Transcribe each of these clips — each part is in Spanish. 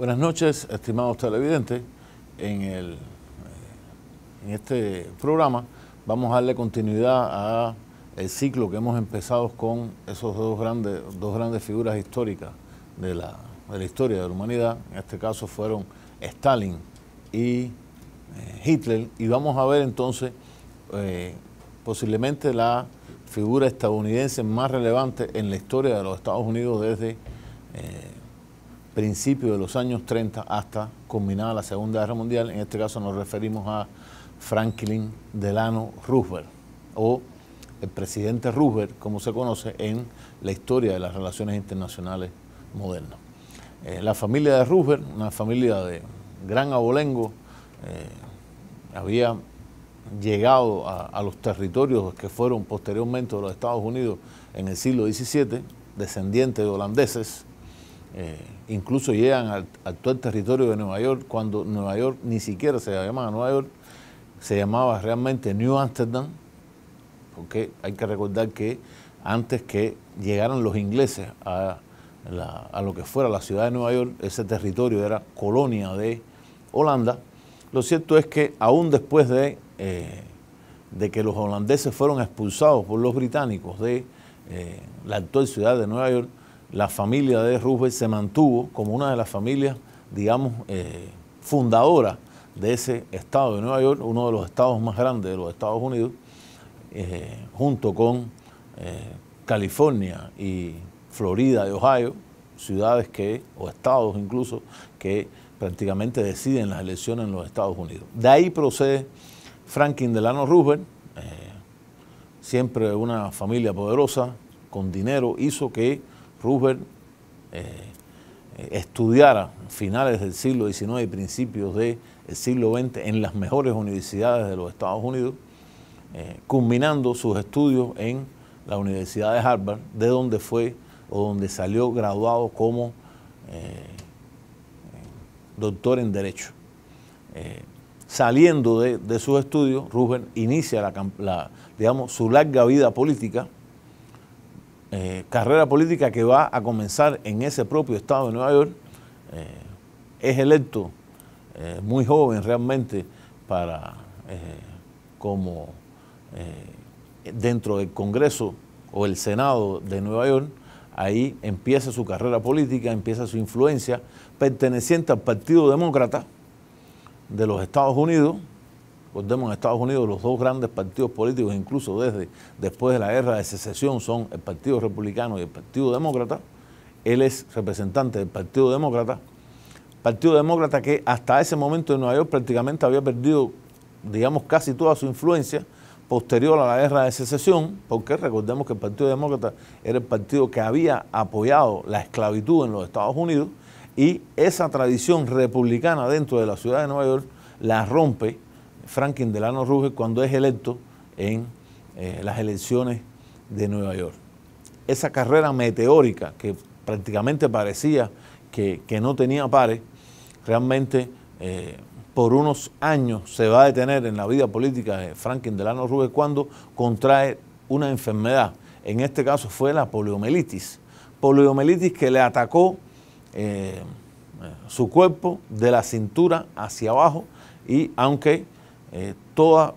Buenas noches, estimados televidentes. En, el, eh, en este programa vamos a darle continuidad a el ciclo que hemos empezado con esos dos grandes, dos grandes figuras históricas de la, historia de la humanidad. En este caso fueron Stalin y eh, Hitler. Y vamos a ver entonces eh, posiblemente la figura estadounidense más relevante en la historia de los Estados Unidos desde principios de los años 30 hasta combinada la Segunda Guerra Mundial. En este caso nos referimos a Franklin Delano Roosevelt o el presidente Roosevelt, como se conoce en la historia de las relaciones internacionales modernas. Eh, la familia de Roosevelt, una familia de gran abolengo, eh, había llegado a, los territorios que fueron posteriormente de los Estados Unidos en el siglo XVII, descendientes de holandeses, eh, incluso llegan al actual territorio de Nueva York cuando Nueva York ni siquiera se llamaba Nueva York, se llamaba realmente New Amsterdam, porque hay que recordar que antes que llegaran los ingleses a, lo que fuera la ciudad de Nueva York, ese territorio era colonia de Holanda, lo cierto es que aún después de, eh, que los holandeses fueron expulsados por los británicos de eh, la actual ciudad de Nueva York, la familia de Roosevelt se mantuvo como una de las familias, digamos, eh, fundadoras de ese estado de Nueva York, uno de los estados más grandes de los Estados Unidos, eh, junto con eh, California y Florida y Ohio, ciudades que, o estados incluso, que prácticamente deciden las elecciones en los Estados Unidos. De ahí procede Franklin Delano Roosevelt, siempre una familia poderosa, con dinero, hizo que Rubén eh, estudiara finales del siglo XIX y principios del siglo XX en las mejores universidades de los Estados Unidos, eh, culminando sus estudios en la Universidad de Harvard, de donde fue o donde salió graduado como eh, doctor en Derecho. saliendo de, sus estudios, Rubén inicia la, digamos, su larga vida política eh, carrera política que va a comenzar en ese propio estado de Nueva York. Eh, es electo eh, muy joven realmente para como dentro del Congreso o el Senado de Nueva York. Ahí empieza su carrera política, empieza su influencia perteneciente al Partido Demócrata de los Estados Unidos, Recordemos en Estados Unidos los dos grandes partidos políticos, incluso desde después de la guerra de secesión, son el Partido Republicano y el Partido Demócrata. Él es representante del Partido Demócrata. Partido Demócrata que hasta ese momento en Nueva York prácticamente había perdido, digamos, casi toda su influencia posterior a la guerra de secesión, porque recordemos que el Partido Demócrata era el partido que había apoyado la esclavitud en los Estados Unidos y esa tradición republicana dentro de la ciudad de Nueva York la rompe Franklin Delano Ruge cuando es electo en eh, las elecciones de Nueva York. Esa carrera meteórica que prácticamente parecía que, no tenía pares, realmente eh, por unos años se va a detener en la vida política de Franklin Delano Roosevelt cuando contrae una enfermedad. En este caso fue la poliomielitis. Poliomielitis que le atacó eh, su cuerpo de la cintura hacia abajo y aunque eh, toda,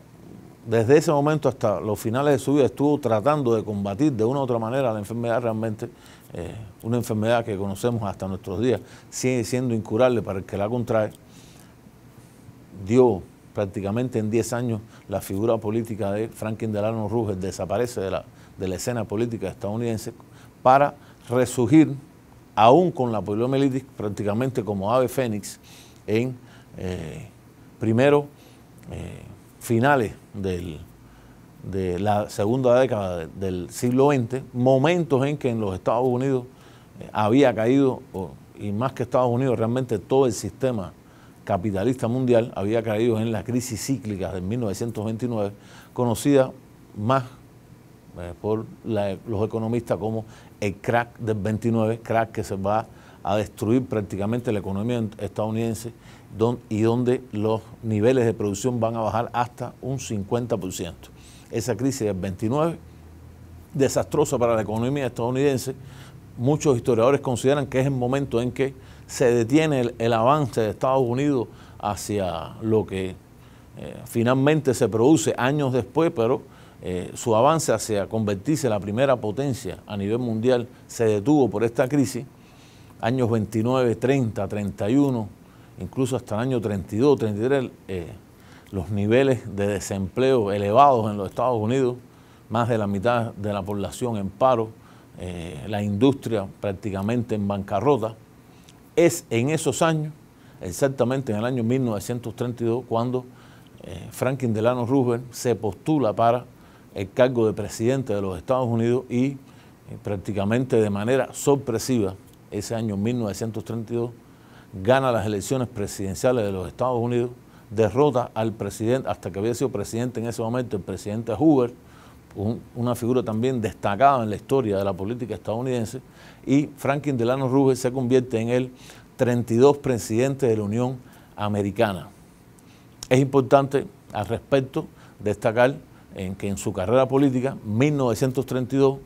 desde ese momento hasta los finales de su vida estuvo tratando de combatir de una u otra manera la enfermedad realmente, eh, una enfermedad que conocemos hasta nuestros días, sigue siendo incurable para el que la contrae, dio prácticamente en 10 años la figura política de Franklin Delano ruges desaparece de la, de la escena política estadounidense para resurgir aún con la poliomielitis prácticamente como ave fénix en eh, primero eh, finales de la segunda década del siglo XX, momentos en que en los Estados Unidos eh, había caído, y más que Estados Unidos, realmente todo el sistema capitalista mundial había caído en la crisis cíclica de 1929, conocida más eh, por los economistas como el crack del 29, crack que se va a destruir prácticamente la economía estadounidense y donde los niveles de producción van a bajar hasta un 50%. Esa crisis del 29, desastrosa para la economía estadounidense, muchos historiadores consideran que es el momento en que se detiene el, avance de Estados Unidos hacia lo que eh, finalmente se produce años después, pero eh, su avance hacia convertirse en la primera potencia a nivel mundial se detuvo por esta crisis años 29, 30, 31, incluso hasta el año 32, 33, eh, los niveles de desempleo elevados en los Estados Unidos, más de la mitad de la población en paro, eh, la industria prácticamente en bancarrota, es en esos años, exactamente en el año 1932, cuando eh, Franklin Delano Roosevelt se postula para el cargo de presidente de los Estados Unidos y prácticamente de manera sorpresiva ese año 1932, gana las elecciones presidenciales de los Estados Unidos, derrota al presidente, hasta que había sido presidente en ese momento, el presidente Hoover, una figura también destacada en la historia de la política estadounidense, y Franklin Delano Roosevelt se convierte en el 32 presidente de la Unión Americana. Es importante al respecto destacar en que en su carrera política, 1932,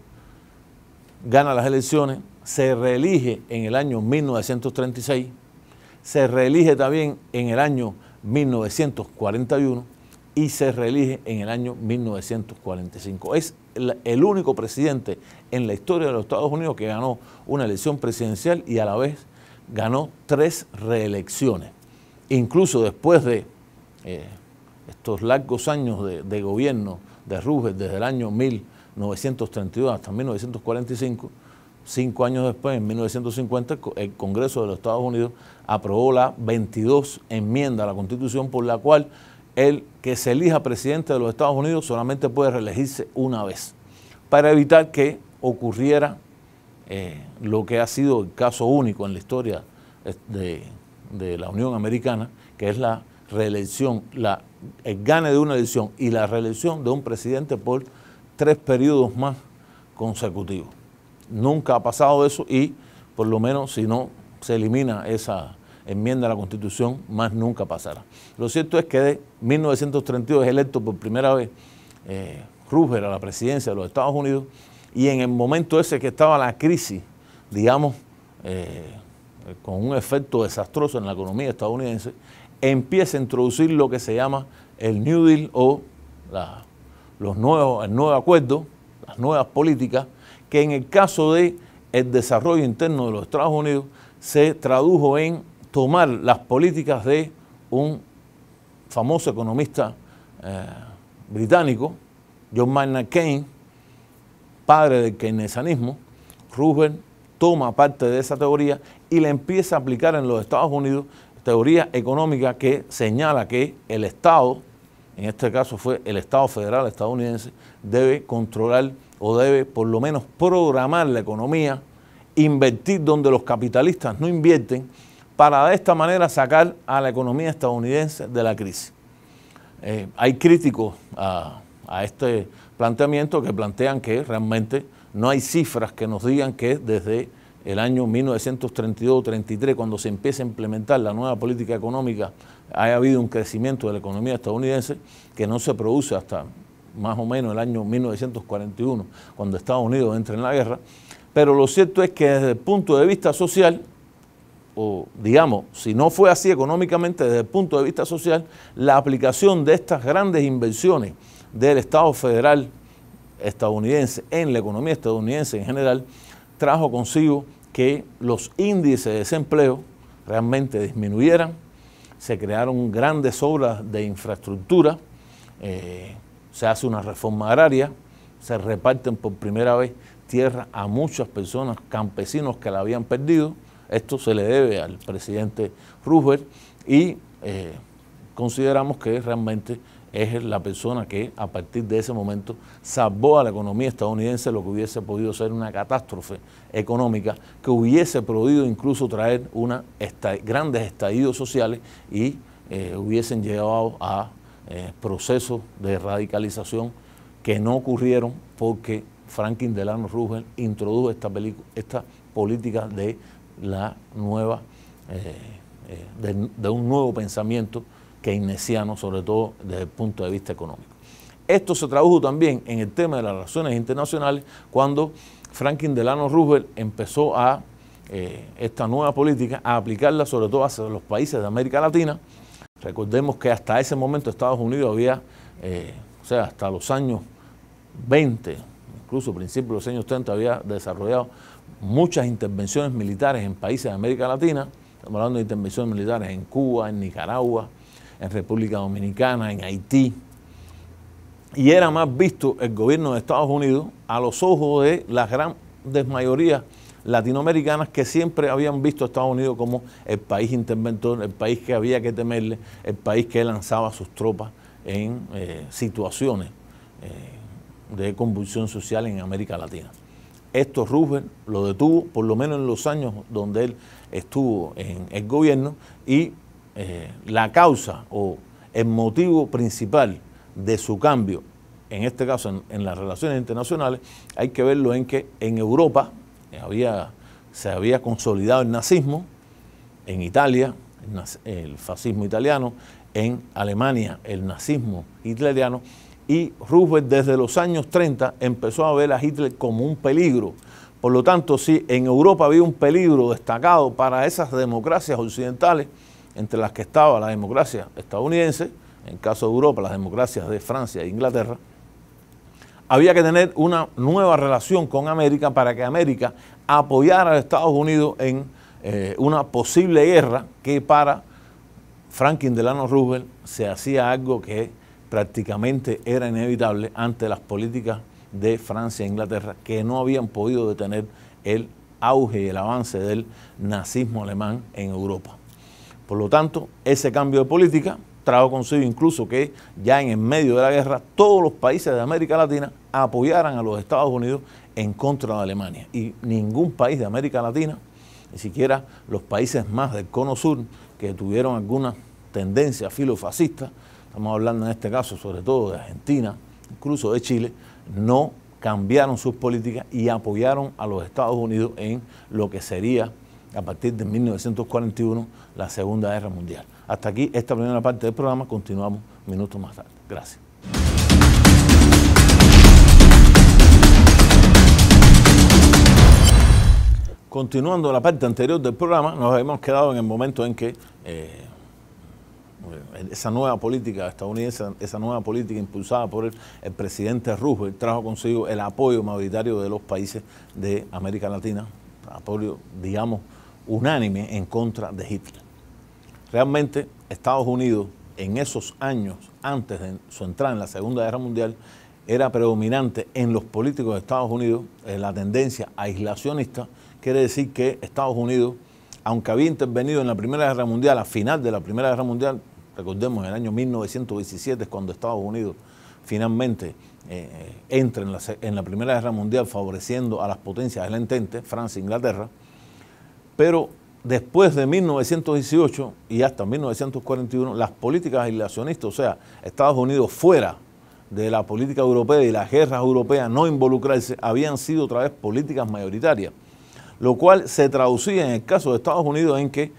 gana las elecciones, se reelige en el año 1936, se reelige también en el año 1941 y se reelige en el año 1945. Es el único presidente en la historia de los Estados Unidos que ganó una elección presidencial y a la vez ganó tres reelecciones. Incluso después de eh, estos largos años de, gobierno de Roosevelt, desde el año 1932 hasta 1945, Cinco años después, en 1950, el Congreso de los Estados Unidos aprobó la 22 enmienda a la Constitución por la cual el que se elija presidente de los Estados Unidos solamente puede reelegirse una vez, para evitar que ocurriera eh, lo que ha sido el caso único en la historia eh, de, la Unión Americana, que es la reelección, el gane de una elección y la reelección de un presidente por tres periodos más consecutivos. Nunca ha pasado eso y por lo menos si no se elimina esa enmienda a la Constitución, más nunca pasará. Lo cierto es que de 1932 es electo por primera vez eh, a la presidencia de los Estados Unidos y en el momento ese que estaba la crisis, digamos, eh, con un efecto desastroso en la economía estadounidense, empieza a introducir lo que se llama el New Deal o los nuevos, el nuevo acuerdo, las nuevas políticas que en el caso de desarrollo interno de los Estados Unidos se tradujo en tomar las políticas de un famoso economista eh, británico, John Maynard Keynes, padre del keynesianismo, Rubén toma parte de esa teoría y la empieza a aplicar en los Estados Unidos, teoría económica que señala que el Estado, en este caso fue el Estado federal estadounidense, debe controlar o debe por lo menos programar la economía, invertir donde los capitalistas no invierten, para de esta manera sacar a la economía estadounidense de la crisis. Eh, hay críticos a, este planteamiento que plantean que realmente no hay cifras que nos digan que desde el año 1932-33, cuando se empieza a implementar la nueva política económica, haya habido un crecimiento de la economía estadounidense que no se produce hasta más o menos el año 1941, cuando Estados Unidos entra en la guerra, pero lo cierto es que desde el punto de vista social, o digamos, si no fue así económicamente desde el punto de vista social, la aplicación de estas grandes inversiones del Estado federal estadounidense en la economía estadounidense en general, trajo consigo que los índices de desempleo realmente disminuyeran, se crearon grandes obras de infraestructura, eh, se hace una reforma agraria, se reparten por primera vez tierra a muchas personas, campesinos que la habían perdido. Esto se le debe al presidente Roosevelt y eh, consideramos que realmente es la persona que a partir de ese momento salvó a la economía estadounidense lo que hubiese podido ser una catástrofe económica, que hubiese podido incluso traer una, grandes estallidos sociales y eh, hubiesen llegado a eh, procesos de radicalización que no ocurrieron porque Franklin Delano Roosevelt introdujo esta, esta política de la nueva eh, eh, de, un nuevo pensamiento keynesiano, sobre todo desde el punto de vista económico. Esto se tradujo también en el tema de las relaciones internacionales cuando Franklin Delano Roosevelt empezó a esta nueva política a aplicarla sobre todo hacia los países de América Latina, Recordemos que hasta ese momento Estados Unidos había, eh, o sea, hasta los años 20, incluso principios de los años 30, había desarrollado muchas intervenciones militares en países de América Latina, estamos hablando de intervenciones militares en Cuba, en Nicaragua, en República Dominicana, en Haití, y era más visto el gobierno de Estados Unidos a los ojos de la gran desmayoría latinoamericanas que siempre habían visto a Estados Unidos como el país interventor, el país que había que temerle, el país que lanzaba sus tropas en eh, situaciones eh, de convulsión social en América Latina. Esto Rubén, lo detuvo, por lo menos en los años donde él estuvo en el gobierno, y eh, la causa o el motivo principal de su cambio, en este caso en las relaciones internacionales, hay que verlo en que en Europa eh, había, se había consolidado el nazismo en Italia, el fascismo italiano, en Alemania, el nazismo hitleriano, y Roosevelt desde los años 30 empezó a ver a Hitler como un peligro. Por lo tanto, si en Europa había un peligro destacado para esas democracias occidentales, entre las que estaba la democracia estadounidense, en caso de Europa, las democracias de Francia e Inglaterra, había que tener una nueva relación con América para que América apoyara a Estados Unidos en eh, una posible guerra que para Franklin Delano Roosevelt se hacía algo que prácticamente era inevitable ante las políticas de Francia e Inglaterra que no habían podido detener el auge y el avance del nazismo alemán en Europa. Por lo tanto, ese cambio de política trajo consigo incluso que ya en el medio de la guerra todos los países de América Latina apoyaran a los Estados Unidos en contra de Alemania. Y ningún país de América Latina, ni siquiera los países más del cono sur que tuvieron alguna tendencia filofascista, estamos hablando en este caso sobre todo de Argentina, incluso de Chile, no cambiaron sus políticas y apoyaron a los Estados Unidos en lo que sería a partir de 1941 la Segunda Guerra Mundial. Hasta aquí esta primera parte del programa. Continuamos minutos más tarde. Gracias. Continuando la parte anterior del programa, nos hemos quedado en el momento en que eh, eh, esa nueva política estadounidense, esa nueva política impulsada por el, presidente Roosevelt, trajo consigo el apoyo mayoritario de los países de América Latina, apoyo, digamos, unánime en contra de Hitler. Realmente Estados Unidos en esos años, antes de su entrada en la Segunda Guerra Mundial, era predominante en los políticos de Estados Unidos la tendencia aislacionista, quiere decir que Estados Unidos, aunque había intervenido en la Primera Guerra Mundial, a final de la Primera Guerra Mundial, recordemos en el año 1917 cuando Estados Unidos finalmente eh, eh, entra en la, Primera Guerra Mundial favoreciendo a las potencias del entente, Francia e Inglaterra, pero después de 1918 y hasta 1941, las políticas aislacionistas, o sea, Estados Unidos fuera de la política europea y las guerras europeas no involucrarse, habían sido otra vez políticas mayoritarias, lo cual se traducía en el caso de Estados Unidos en que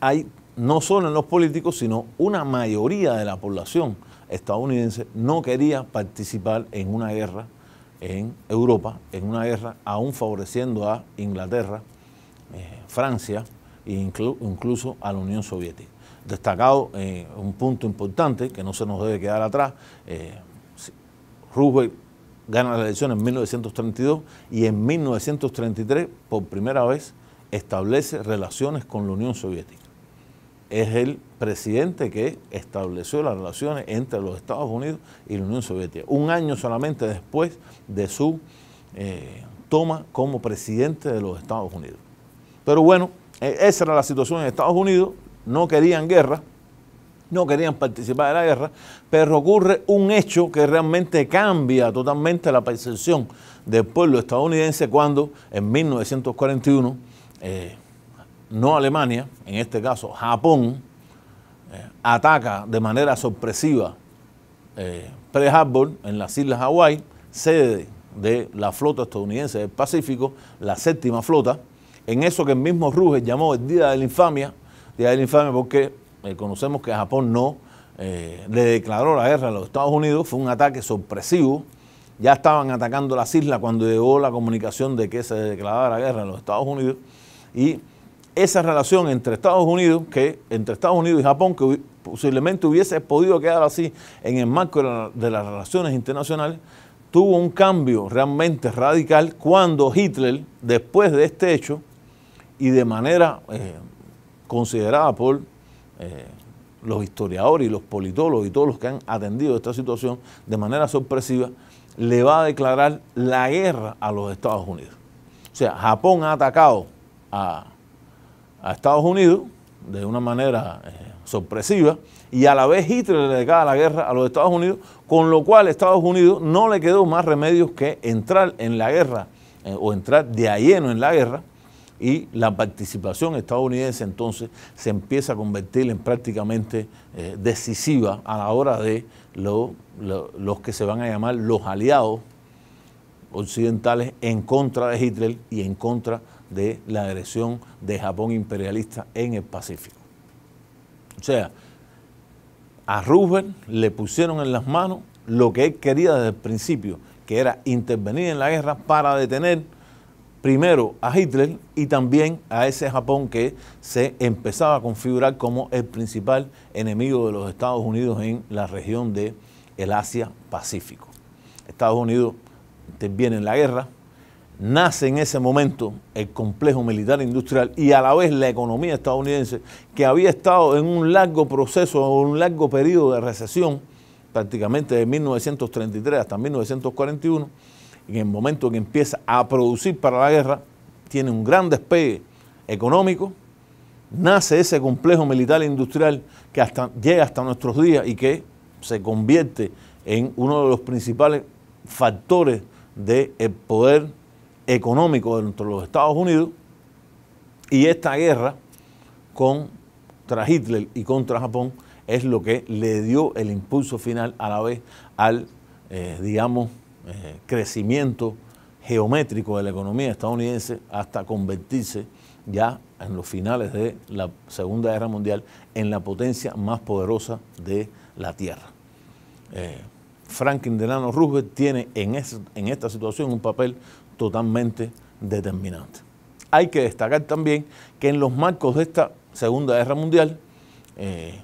hay no solo en los políticos, sino una mayoría de la población estadounidense no quería participar en una guerra en Europa, en una guerra aún favoreciendo a Inglaterra, eh, Francia, incluso a la Unión Soviética. Destacado eh, un punto importante que no se nos debe quedar atrás, eh, gana las elecciones en 1932 y en 1933 por primera vez establece relaciones con la Unión Soviética. Es el presidente que estableció las relaciones entre los Estados Unidos y la Unión Soviética, un año solamente después de su eh, toma como presidente de los Estados Unidos. Pero bueno, e-, esa era la situación en Estados Unidos, no querían guerra, no querían participar de la guerra, pero ocurre un hecho que realmente cambia totalmente la percepción del pueblo estadounidense cuando en 1941, eh, no Alemania, en este caso Japón, eh, ataca de manera sorpresiva pre eh, Pearl Harbor en las Islas Hawái, sede de la flota estadounidense del Pacífico, la séptima flota, en eso que el mismo Ruge llamó el Día de la Infamia, Día de la Infamia porque eh, conocemos que Japón no eh, le declaró la guerra a los Estados Unidos, fue un ataque sorpresivo, ya estaban atacando las islas cuando llegó la comunicación de que se declaraba la guerra a los Estados Unidos, y esa relación entre Estados Unidos, que entre Estados Unidos y Japón, que posiblemente hubiese podido quedar así en el marco de las relaciones internacionales, tuvo un cambio realmente radical cuando Hitler, después de este hecho, y de manera eh, considerada por eh, los historiadores y los politólogos y todos los que han atendido esta situación de manera sorpresiva, le va a declarar la guerra a los Estados Unidos. O sea, Japón ha atacado a, Estados Unidos de una manera eh, sorpresiva y a la vez Hitler le declara la guerra a los Estados Unidos, con lo cual Estados Unidos no le quedó más remedio que entrar en la guerra o entrar de lleno en la guerra y la participación estadounidense entonces se empieza a convertir en prácticamente eh, decisiva a la hora de los que se van a llamar los aliados occidentales en contra de Hitler y en contra de la agresión de Japón imperialista en el Pacífico. O sea, a Roosevelt le pusieron en las manos lo que él quería desde el principio, que era intervenir en la guerra para detener primero a Hitler y también a ese Japón que se empezaba a configurar como el principal enemigo de los Estados Unidos en la región de el Asia-Pacífico. Estados Unidos interviene en la guerra, nace en ese momento el complejo militar industrial y a la vez la economía estadounidense, que había estado en un largo proceso, o un largo periodo de recesión, prácticamente de 1933 hasta 1941, en el momento que empieza a producir para la guerra, tiene un gran despegue económico, nace ese complejo militar e industrial que llega hasta nuestros días y que se convierte en uno de los principales factores del de eh, poder económico dentro de los Estados Unidos y esta guerra contra Hitler y contra Japón es lo que le dio el impulso final a la vez al, eh, digamos, eh, crecimiento geométrico de la economía estadounidense hasta convertirse ya en los finales de la Segunda Guerra Mundial en la potencia más poderosa de la Tierra. Eh, Franklin Delano Roosevelt tiene en, esta situación un papel totalmente determinante. Hay que destacar también que en los marcos de esta Segunda Guerra Mundial, eh,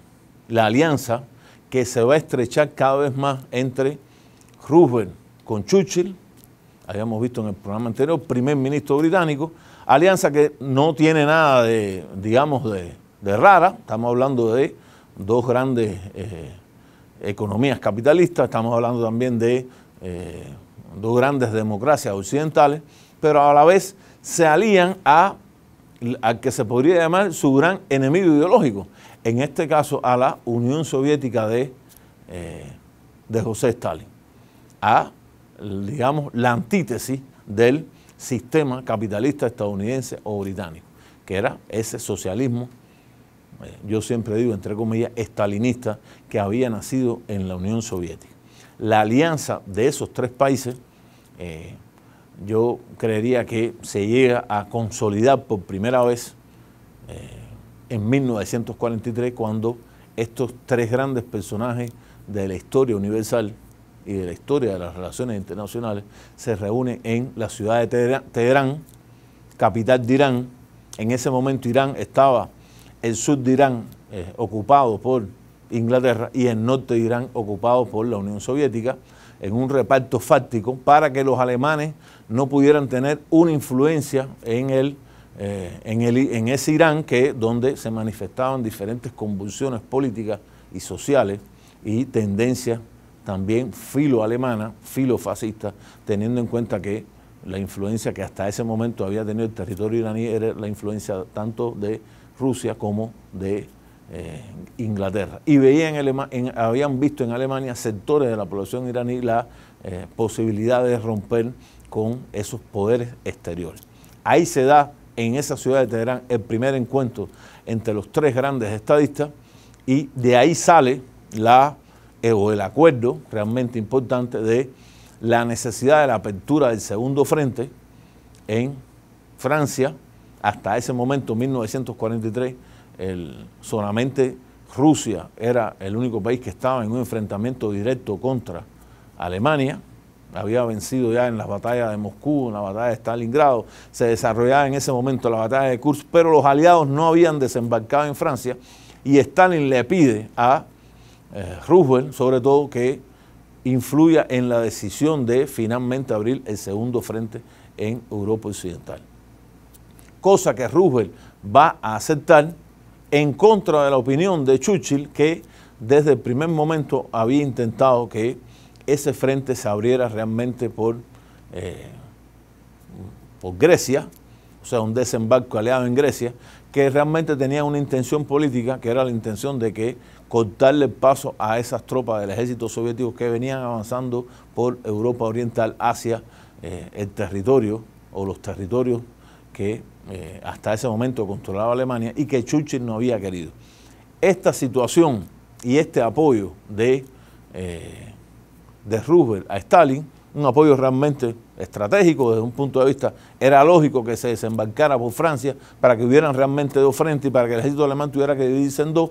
la alianza que se va a estrechar cada vez más entre Roosevelt, con Churchill, habíamos visto en el programa anterior, primer ministro británico, alianza que no tiene nada de, digamos, de, rara, estamos hablando de dos grandes eh, economías capitalistas, estamos hablando también de eh, dos grandes democracias occidentales, pero a la vez se alían a a que se podría llamar su gran enemigo ideológico, en este caso a la Unión Soviética de, eh, de José Stalin, a digamos, la antítesis del sistema capitalista estadounidense o británico, que era ese socialismo, eh, yo siempre digo, entre comillas, estalinista, que había nacido en la Unión Soviética. La alianza de esos tres países, eh, yo creería que se llega a consolidar por primera vez eh, en 1943, cuando estos tres grandes personajes de la historia universal, y de la historia de las relaciones internacionales se reúne en la ciudad de Teherán, capital de Irán. En ese momento Irán estaba, el sur de Irán eh, ocupado por Inglaterra y el norte de Irán ocupado por la Unión Soviética en un reparto fáctico para que los alemanes no pudieran tener una influencia en el, eh, en, el, en ese Irán que donde se manifestaban diferentes convulsiones políticas y sociales y tendencias también filo alemana, filo fascista, teniendo en cuenta que la influencia que hasta ese momento había tenido el territorio iraní era la influencia tanto de Rusia como de eh, Inglaterra. Y veían en habían visto en Alemania sectores de la población iraní la eh, posibilidad de romper con esos poderes exteriores. Ahí se da en esa ciudad de Teherán el primer encuentro entre los tres grandes estadistas y de ahí sale la eh, o el acuerdo realmente importante de la necesidad de la apertura del segundo frente en Francia, hasta ese momento, 1943, solamente Rusia era el único país que estaba en un enfrentamiento directo contra Alemania, había vencido ya en las batallas de Moscú, en la batalla de Stalingrado, se desarrollaba en ese momento la batalla de Kursk, pero los aliados no habían desembarcado en Francia y Stalin le pide a eh, Roosevelt, sobre todo, que influya en la decisión de finalmente abrir el segundo frente en Europa Occidental. Cosa que Roosevelt va a aceptar en contra de la opinión de Churchill, que desde el primer momento había intentado que ese frente se abriera realmente por, eh, por Grecia, o sea, un desembarco aliado en Grecia, que realmente tenía una intención política, que era la intención de que cortarle paso a esas tropas del ejército soviético que venían avanzando por Europa Oriental hacia eh, el territorio o los territorios que eh, hasta ese momento controlaba Alemania y que Churchill no había querido. Esta situación y este apoyo de, eh, de Roosevelt a Stalin, un apoyo realmente estratégico desde un punto de vista, era lógico que se desembarcara por Francia para que hubieran realmente dos frentes y para que el ejército alemán tuviera que dividirse en dos,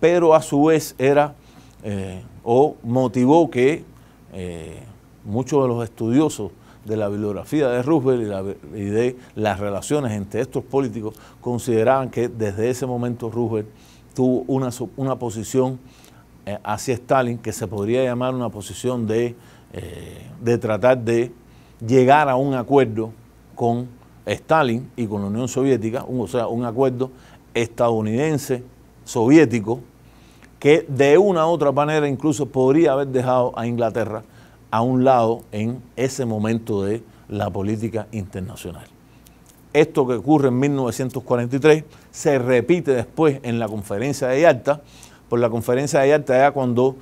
pero a su vez era eh, o motivó que eh, muchos de los estudiosos de la bibliografía de Roosevelt y, de las relaciones entre estos políticos consideraban que desde ese momento Roosevelt tuvo una, posición eh, hacia Stalin que se podría llamar una posición de, tratar de llegar a un acuerdo con Stalin y con la Unión Soviética, o sea, un acuerdo estadounidense soviético que de una u otra manera incluso podría haber dejado a Inglaterra a un lado en ese momento de la política internacional. Esto que ocurre en 1943 se repite después en la conferencia de Yalta, por la conferencia de Yalta ya cuando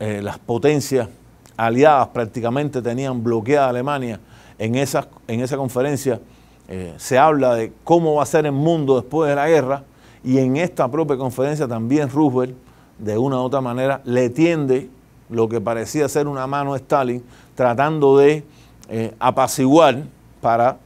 eh, las potencias aliadas prácticamente tenían bloqueada Alemania, en esa, en esa conferencia eh, se habla de cómo va a ser el mundo después de la guerra, y en esta propia conferencia también Roosevelt, de una u otra manera, le tiende lo que parecía ser una mano a Stalin, tratando de eh, apaciguar para,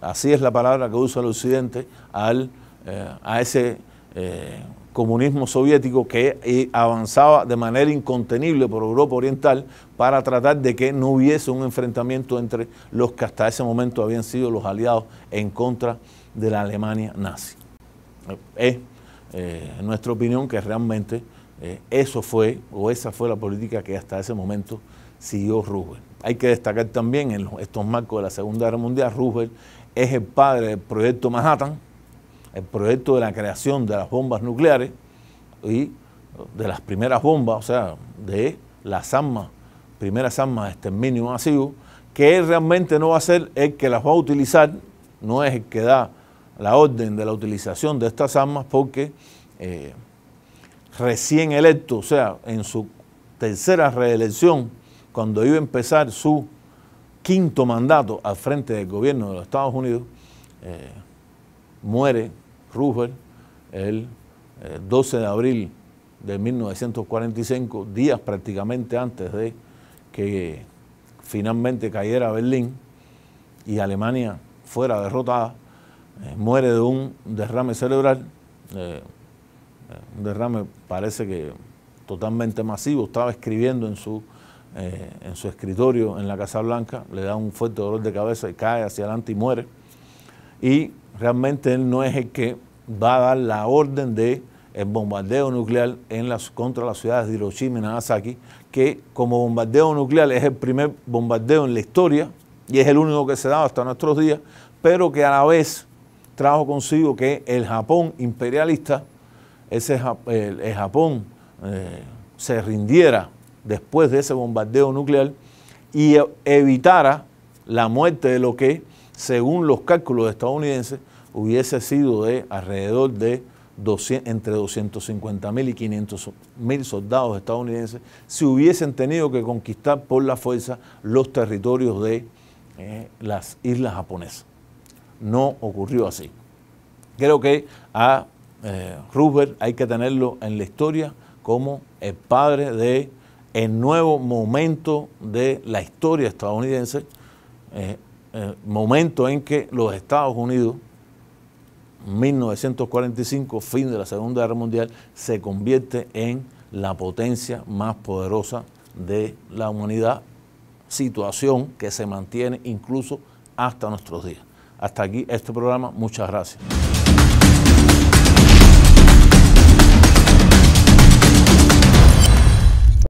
así es la palabra que usa el occidente, al, eh, a ese eh, comunismo soviético que avanzaba de manera incontenible por Europa Oriental para tratar de que no hubiese un enfrentamiento entre los que hasta ese momento habían sido los aliados en contra de la Alemania nazi es, eh, nuestra opinión, que realmente eh, eso fue o esa fue la política que hasta ese momento siguió Roosevelt. Hay que destacar también en estos marcos de la Segunda Guerra Mundial, Roosevelt es el padre del proyecto Manhattan, el proyecto de la creación de las bombas nucleares y de las primeras bombas, o sea, de las armas, primeras armas de exterminio masivo, que él realmente no va a ser el que las va a utilizar, no es el que da la orden de la utilización de estas armas porque eh, recién electo, o sea, en su tercera reelección, cuando iba a empezar su quinto mandato al frente del gobierno de los Estados Unidos, eh, muere Roosevelt el 12 eh, de abril de 1945, días prácticamente antes de que finalmente cayera Berlín y Alemania fuera derrotada. Eh, muere de un derrame cerebral, eh, eh, un derrame parece que totalmente masivo, estaba escribiendo en su, en su escritorio en la Casa Blanca, le da un fuerte dolor de cabeza y cae hacia adelante y muere. Y realmente él no es el que va a dar la orden de el bombardeo nuclear en las, contra las ciudades de Hiroshima y Nagasaki, que como bombardeo nuclear es el primer bombardeo en la historia y es el único que se da hasta nuestros días, pero que a la vez trajo consigo que el Japón imperialista, ese el, Japón eh, se rindiera después de ese bombardeo nuclear y e, evitara la muerte de lo que, según los cálculos estadounidenses, hubiese sido de alrededor de entre 250.000 y 500.000 soldados estadounidenses si hubiesen tenido que conquistar por la fuerza los territorios de eh, las islas japonesas no ocurrió así. Creo que a eh, hay que tenerlo en la historia como el padre de nuevo momento de la historia estadounidense, eh, eh, momento en que los Estados Unidos, 1945, fin de la Segunda Guerra Mundial, se convierte en la potencia más poderosa de la humanidad, situación que se mantiene incluso hasta nuestros días. Hasta aquí este programa. Muchas gracias.